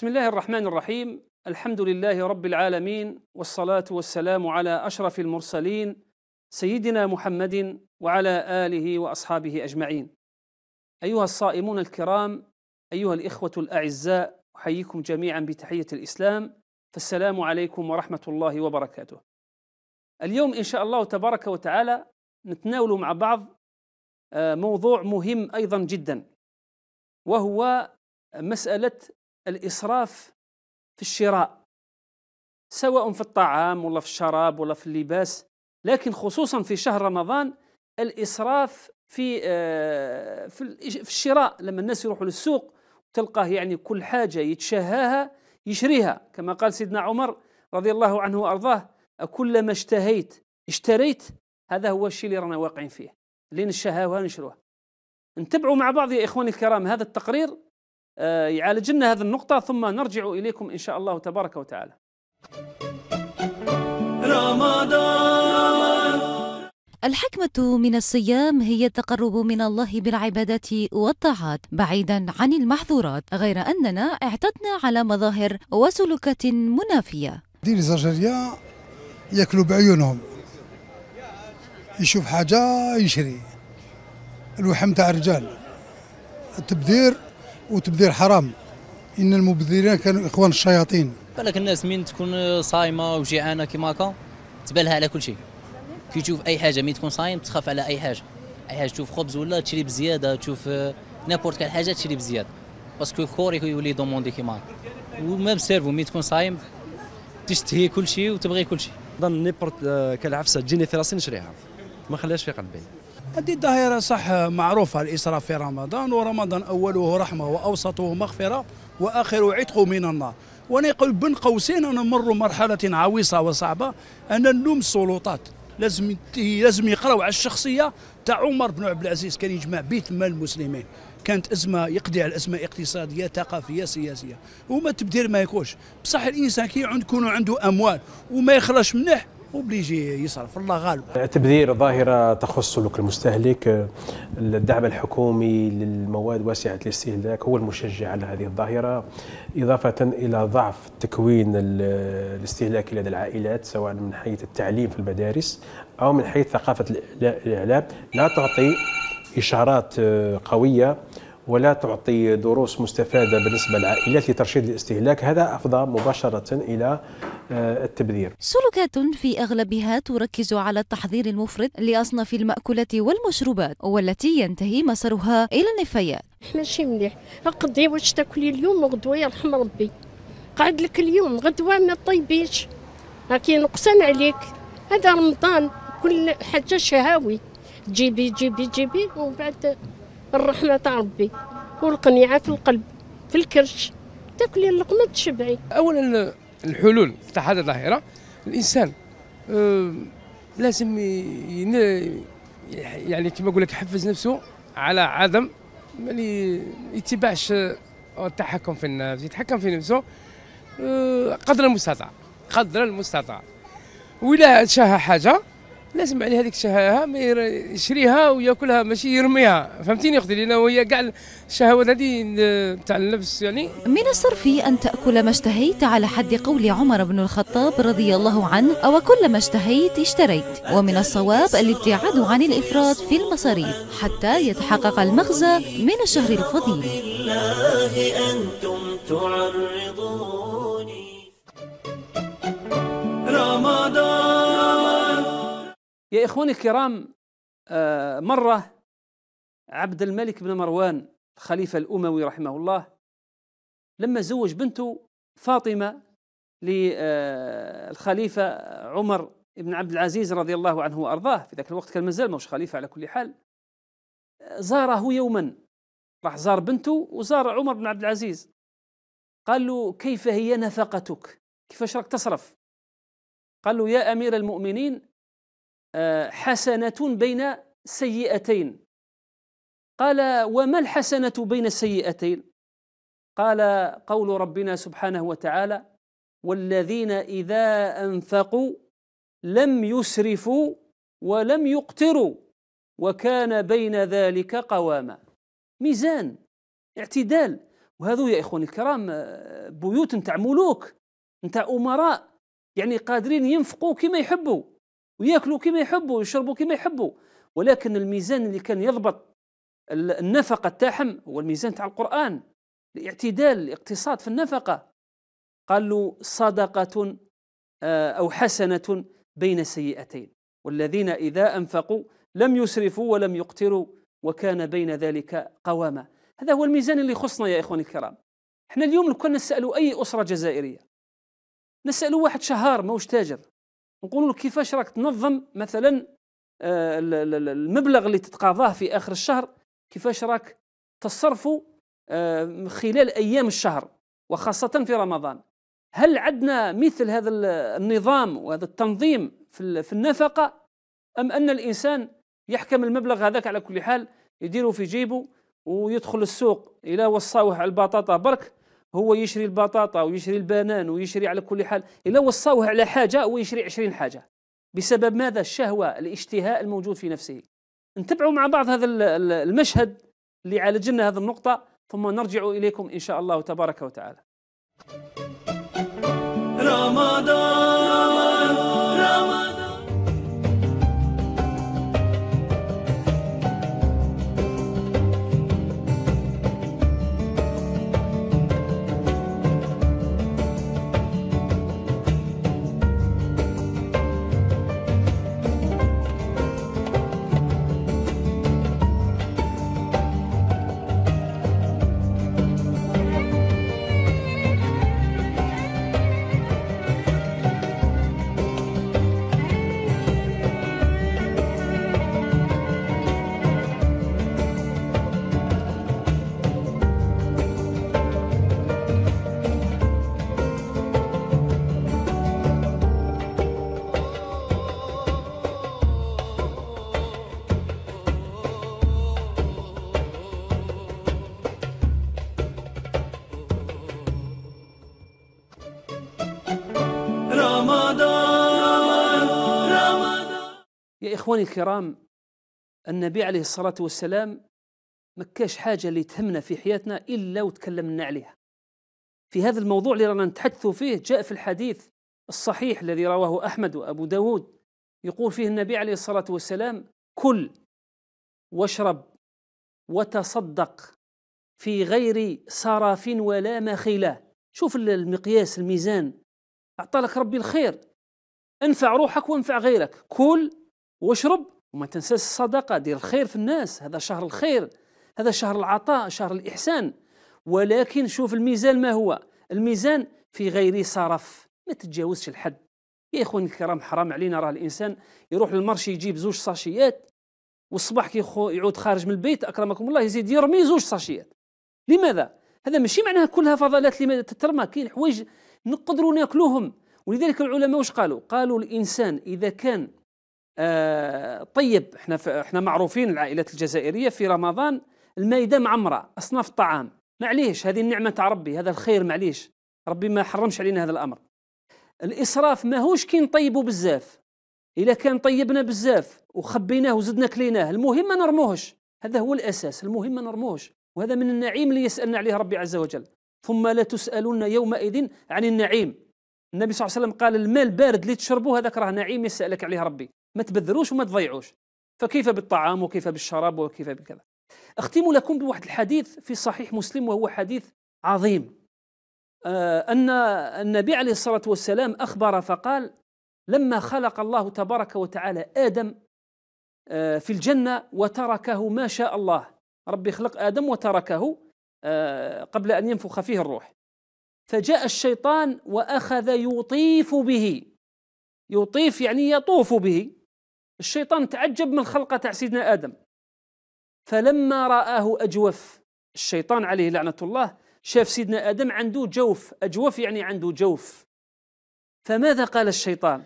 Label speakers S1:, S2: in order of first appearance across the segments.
S1: بسم الله الرحمن الرحيم الحمد لله رب العالمين والصلاه والسلام على اشرف المرسلين سيدنا محمد وعلى اله واصحابه اجمعين ايها الصائمون الكرام ايها الاخوه الاعزاء احييكم جميعا بتحيه الاسلام فالسلام عليكم ورحمه الله وبركاته اليوم ان شاء الله تبارك وتعالى نتناول مع بعض آه، موضوع مهم ايضا جدا وهو مساله الإسراف في الشراء سواء في الطعام ولا في الشراب ولا في اللباس لكن خصوصا في شهر رمضان الإسراف في آه، في الشراء لما الناس يروحوا للسوق تلقاه يعني كل حاجة يتشهاها يشريها كما قال سيدنا عمر رضي الله عنه وأرضاه كلما اشتهيت اشتريت هذا هو الشيء اللي رانا واقعين فيه اللي نشهاه ونشروه نتبعوا مع بعض يا إخواني الكرام هذا التقرير آه، يعالج لنا هذه النقطة ثم نرجع إليكم إن شاء الله تبارك وتعالى رمضان الحكمة من الصيام هي التقرب من الله بالعبادات والطاعات بعيدا عن المحظورات غير أننا اعتدنا على مظاهر وسلوكات منافية دين الزجرية ياكلوا بعيونهم يشوف حاجة يشري الوحم تاع الرجال التبذير وتبذير حرام ان المبذرين كانوا اخوان الشياطين بالك الناس من تكون صايمه وجيعانه كيما هكا تبالها على كل شيء كي تشوف اي حاجه من تكون صايم تخاف على اي حاجه اي حاجه تشوف خبز ولا تشري بزياده تشوف نابورت كاع حاجه تشري بزياده باسكو كوري يولي دوموندي كيما هكا ومام سيرفو مين تكون صايم تشتهي كل شيء وتبغي كل شيء نظن نيبورت آه، كالعفسه تجيني في راسي نشريها ما نخليهاش في قلبي هذه الظاهرة صح معروفة الإسراف في رمضان ورمضان أوله رحمة وأوسطه مغفرة وآخره عتق من النار وأنا يقول بين قوسين انا نمر مرحلة عويصة وصعبة أنا نلوم السلطات لازم لازم يقراوا على الشخصية تاع عمر بن عبد العزيز كان يجمع بيت مال المسلمين كانت أزمة يقضي على أزمة اقتصادية ثقافية سياسية وما تبدير ما يكونش بصح الإنسان كي يكون عنده أموال وما يخرجش منه اوبليجي يصرف الله غالب تبذير ظاهره تخص سلوك المستهلك الدعم الحكومي للمواد واسعه الاستهلاك هو المشجع على هذه الظاهره اضافه الى ضعف التكوين الاستهلاكي لدى العائلات سواء من حيث التعليم في المدارس او من حيث ثقافه الاعلام لا تعطي اشارات آه، قويه ولا تعطي دروس مستفاده بالنسبه للعائلات لترشيد الاستهلاك هذا افضى مباشره الى آه، التبذير. سلوكات في اغلبها تركز على التحضير المفرط لاصناف المأكولات والمشروبات والتي ينتهي مسارها الى النفايات. ماشي مليح، اقضي واش تاكلي اليوم وغدوه يرحم ربي. قعد لك اليوم غدوه ما طيبيش. راكي نقصان عليك. هذا رمضان كل حاجه شهاوي. جيبي جيبي جيبي ومن بعد الرحمه تاع ربي والقنيعه في القلب في الكرش تاكلي اللقمه تشبعي اولا الحلول تاع هذه الظاهره الانسان آه لازم يعني كما اقول لك يحفز نفسه على عدم يعني اتباعش آه، التحكم في النفس يتحكم في نفسه آه، قدر المستطاع قدر المستطاع وإلا شاها حاجه لازم عليه هذيك الشهوه يشريها وياكلها ماشي يرميها فهمتيني اختي لان هي كاع الشهوات هذه تاع اللبس يعني من الصرف ان تاكل ما اشتهيت على حد قول عمر بن الخطاب رضي الله عنه او كل ما اشتهيت اشتريت ومن الصواب الابتعاد عن الافراط في المصاريف حتى يتحقق المغزى من الشهر الفضيل يا إخواني الكرام آه، مرة عبد الملك بن مروان الخليفة الأموي رحمه الله لما زوج بنته فاطمة للخليفة آه، عمر بن عبد العزيز رضي الله عنه وأرضاه في ذاك الوقت كان مازال ماهوش خليفة على كل حال زاره يوما راح زار بنته وزار عمر بن عبد العزيز قال له كيف هي نفقتك كيفاش راك تصرف قال له يا أمير المؤمنين حسنة بين سيئتين قال وما الحسنة بين السيئتين قال قول ربنا سبحانه وتعالى والذين إذا أنفقوا لم يسرفوا ولم يقتروا وكان بين ذلك قواما ميزان اعتدال وهذو يا إخواني الكرام آه، بيوت نتاع ملوك نتاع أمراء يعني قادرين ينفقوا كما يحبوا وياكلوا كما يحبوا ويشربوا كما يحبوا ولكن الميزان اللي كان يضبط النفقه تاعهم هو الميزان تاع القران الاعتدال الاقتصاد في النفقه قال له صدقه آه، او حسنه بين سيئتين والذين اذا انفقوا لم يسرفوا ولم يقتروا وكان بين ذلك قواما هذا هو الميزان اللي خصنا يا اخواني الكرام احنا اليوم لو كنا نسالوا اي اسره جزائريه نسالوا واحد شهار ماهوش تاجر نقولوا له كيفاش راك تنظم مثلا آه، المبلغ اللي تتقاضاه في اخر الشهر كيفاش راك تصرفه آه، خلال ايام الشهر وخاصه في رمضان هل عندنا مثل هذا النظام وهذا التنظيم في النفقه ام ان الانسان يحكم المبلغ هذاك على كل حال يديره في جيبه ويدخل السوق الى وصاوه على البطاطا برك هو يشري البطاطا ويشري البنان ويشري على كل حال إلا وصاوه على حاجة ويشري عشرين حاجة بسبب ماذا الشهوة الاشتهاء الموجود في نفسه نتبعوا مع بعض هذا المشهد اللي عالج لنا هذه النقطة ثم نرجع إليكم إن شاء الله تبارك وتعالى رمضان إخواني الكرام النبي عليه الصلاة والسلام مكاش حاجة اللي تهمنا في حياتنا إلا وتكلمنا عليها في هذا الموضوع اللي رانا نتحدث فيه جاء في الحديث الصحيح الذي رواه أحمد وأبو داود يقول فيه النبي عليه الصلاة والسلام كل واشرب وتصدق في غير صراف ولا مخيلة شوف المقياس الميزان أعطى لك ربي الخير انفع روحك وانفع غيرك كل واشرب وما تنساش الصدقه دير الخير في الناس هذا شهر الخير هذا شهر العطاء شهر الاحسان ولكن شوف الميزان ما هو الميزان في غير صرف ما تتجاوزش الحد يا اخواني الكرام حرام علينا راه الانسان يروح للمارشي يجيب زوج صاشيات والصباح كي يعود خارج من البيت اكرمكم الله يزيد يرمي زوج صاشيات لماذا هذا ماشي معناها كلها فضلات اللي تترمى كاين حوايج نقدروا ناكلوهم ولذلك العلماء واش قالوا قالوا الانسان اذا كان آه، طيب احنا احنا معروفين العائلات الجزائريه في رمضان المائده معمره اصناف الطعام معليش هذه النعمه تاع ربي هذا الخير معليش ربي ما حرمش علينا هذا الامر الاسراف ماهوش كي نطيبوا بزاف الا كان طيبنا بزاف وخبيناه وزدنا كليناه المهم ما نرموهش هذا هو الاساس المهم ما نرموهش وهذا من النعيم اللي يسالنا عليه ربي عز وجل ثم لا تسالون يومئذ عن النعيم النبي صلى الله عليه وسلم قال المال البارد اللي تشربوه هذاك راه نعيم يسالك عليه ربي ما تبذروش وما تضيعوش فكيف بالطعام وكيف بالشراب وكيف بكذا أختم لكم بواحد الحديث في صحيح مسلم وهو حديث عظيم آه، أن النبي عليه الصلاة والسلام أخبر فقال لما خلق الله تبارك وتعالى آدم آه، في الجنة وتركه ما شاء الله ربي خلق آدم وتركه آه، قبل أن ينفخ فيه الروح فجاء الشيطان وأخذ يطيف به يطيف يعني يطوف به الشيطان تعجب من الخلقه تاع سيدنا ادم فلما رآه اجوف الشيطان عليه لعنه الله شاف سيدنا ادم عنده جوف اجوف يعني عنده جوف فماذا قال الشيطان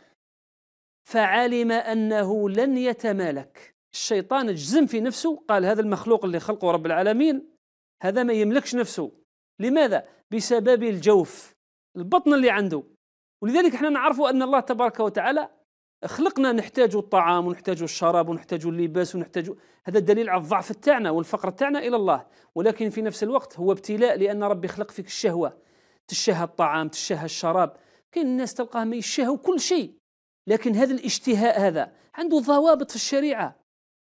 S1: فعلم انه لن يتمالك الشيطان جزم في نفسه قال هذا المخلوق اللي خلقه رب العالمين هذا ما يملكش نفسه لماذا بسبب الجوف البطن اللي عنده ولذلك احنا نعرف ان الله تبارك وتعالى خلقنا نحتاج الطعام ونحتاج الشراب ونحتاج اللباس ونحتاج هذا دليل على الضعف تاعنا والفقر تاعنا الى الله ولكن في نفس الوقت هو ابتلاء لان ربي خلق فيك الشهوه تشهى الطعام تشهى الشراب كاين الناس تلقاهم يشهوا كل شيء لكن هذا الاشتهاء هذا عنده ضوابط في الشريعه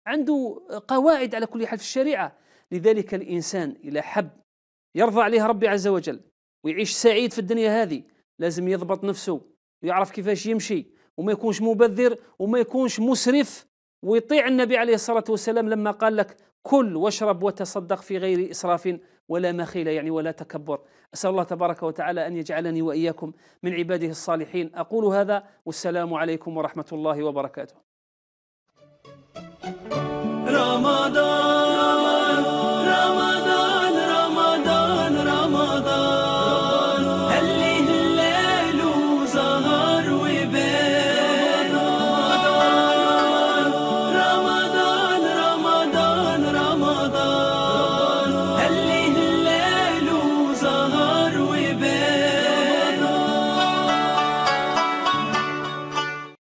S1: عنده قواعد على كل حال في الشريعه لذلك الانسان الى حب يرضى عليه ربي عز وجل ويعيش سعيد في الدنيا هذه لازم يضبط نفسه ويعرف كيفاش يمشي وما يكونش مبذر وما يكونش مسرف ويطيع النبي عليه الصلاة والسلام لما قال لك كل واشرب وتصدق في غير إسراف ولا مخيلة يعني ولا تكبر أسأل الله تبارك وتعالى أن يجعلني وإياكم من عباده الصالحين أقول هذا والسلام عليكم ورحمة الله وبركاته